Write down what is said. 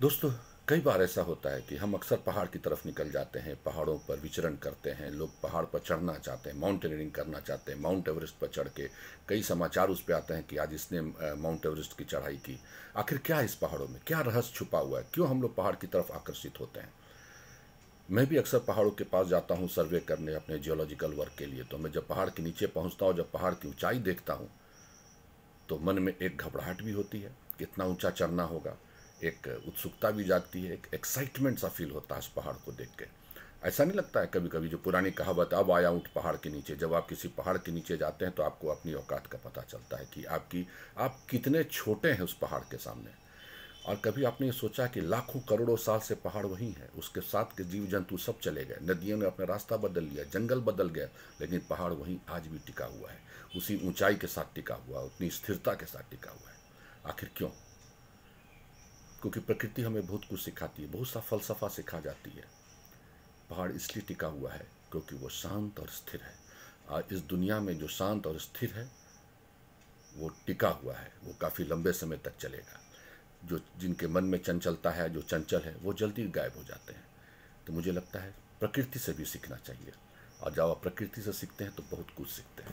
दोस्तों कई बार ऐसा होता है कि हम अक्सर पहाड़ की तरफ निकल जाते हैं पहाड़ों पर विचरण करते हैं लोग पहाड़ पर चढ़ना चाहते हैं माउंटेनियरिंग करना चाहते हैं माउंट एवरेस्ट पर चढ़ के कई समाचार उस पर आते हैं कि आज इसने माउंट एवरेस्ट की चढ़ाई की आखिर क्या है इस पहाड़ों में क्या रहस्य छुपा हुआ है क्यों हम लोग पहाड़ की तरफ आकर्षित होते हैं मैं भी अक्सर पहाड़ों के पास जाता हूँ सर्वे करने अपने जियोलॉजिकल वर्क के लिए तो मैं जब पहाड़ के नीचे पहुँचता हूँ जब पहाड़ की ऊँचाई देखता हूँ तो मन में एक घबराहट भी होती है कितना ऊँचा चढ़ना होगा एक उत्सुकता भी जागती है एक एक्साइटमेंट सा फील होता है उस पहाड़ को देख के ऐसा नहीं लगता है कभी कभी जो पुरानी कहावत अब आया ऊँट पहाड़ के नीचे जब आप किसी पहाड़ के नीचे जाते हैं तो आपको अपनी औकात का पता चलता है कि आपकी आप कितने छोटे हैं उस पहाड़ के सामने और कभी आपने ये सोचा कि लाखों करोड़ों साल से पहाड़ वहीं है उसके साथ के जीव जंतु सब चले गए नदियों ने अपना रास्ता बदल लिया जंगल बदल गया लेकिन पहाड़ वहीं आज भी टिका हुआ है उसी ऊंचाई के साथ टिका हुआ उतनी स्थिरता के साथ टिका हुआ है आखिर क्यों क्योंकि प्रकृति हमें बहुत कुछ सिखाती है बहुत सा फलसफा सिखा जाती है पहाड़ इसलिए टिका हुआ है क्योंकि वो शांत और स्थिर है और इस दुनिया में जो शांत और स्थिर है वो टिका हुआ है वो काफ़ी लंबे समय तक चलेगा जो जिनके मन में चंचलता है जो चंचल है वो जल्दी गायब हो जाते हैं तो मुझे लगता है प्रकृति से भी सीखना चाहिए और जब आप प्रकृति से सीखते हैं तो बहुत कुछ सीखते हैं